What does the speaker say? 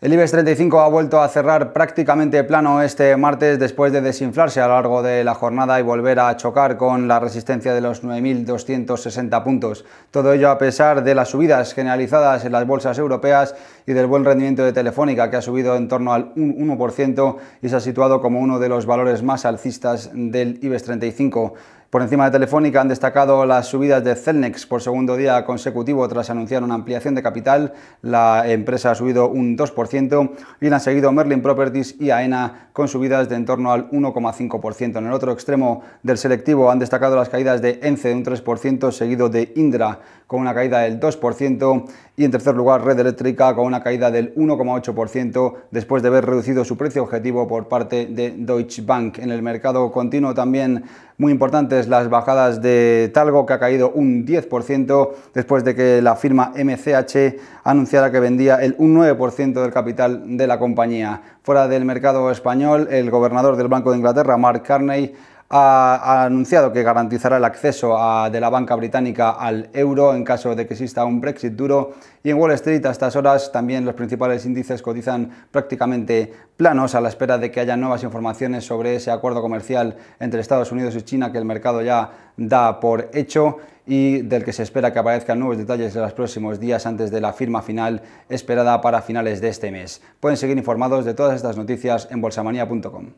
El IBEX 35 ha vuelto a cerrar prácticamente plano este martes después de desinflarse a lo largo de la jornada y volver a chocar con la resistencia de los 9.260 puntos. Todo ello a pesar de las subidas generalizadas en las bolsas europeas y del buen rendimiento de Telefónica, que ha subido en torno al 1% y se ha situado como uno de los valores más alcistas del IBEX 35. Por encima de Telefónica han destacado las subidas de Celnex por segundo día consecutivo tras anunciar una ampliación de capital. La empresa ha subido un 2% y la han seguido Merlin Properties y AENA con subidas de en torno al 1,5%. En el otro extremo del selectivo han destacado las caídas de ENCE de un 3%, seguido de Indra con una caída del 2% y en tercer lugar Red Eléctrica con una caída del 1,8% después de haber reducido su precio objetivo por parte de Deutsche Bank. En el mercado continuo también muy importantes las bajadas de Talgo que ha caído un 10% después de que la firma MCH anunciara que vendía el un 9% del capital de la compañía. Fuera del mercado español, el gobernador del Banco de Inglaterra, Mark Carney, ha, anunciado que garantizará el acceso de la banca británica al euro en caso de que exista un Brexit duro. Y en Wall Street a estas horas también los principales índices cotizan prácticamente planos a la espera de que haya nuevas informaciones sobre ese acuerdo comercial entre Estados Unidos y China que el mercado ya da por hecho y del que se espera que aparezcan nuevos detalles en los próximos días antes de la firma final esperada para finales de este mes. Pueden seguir informados de todas estas noticias en bolsamanía.com.